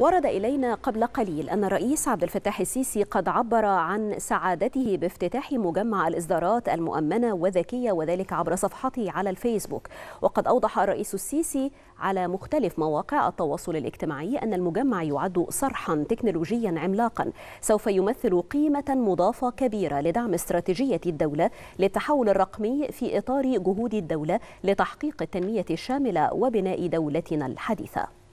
ورد إلينا قبل قليل أن الرئيس عبد الفتاح السيسي قد عبر عن سعادته بافتتاح مجمع الإصدارات المؤمنة وذكية وذلك عبر صفحته على الفيسبوك وقد أوضح الرئيس السيسي على مختلف مواقع التواصل الاجتماعي أن المجمع يعد صرحا تكنولوجيا عملاقا سوف يمثل قيمة مضافة كبيرة لدعم استراتيجية الدولة للتحول الرقمي في إطار جهود الدولة لتحقيق التنمية الشاملة وبناء دولتنا الحديثة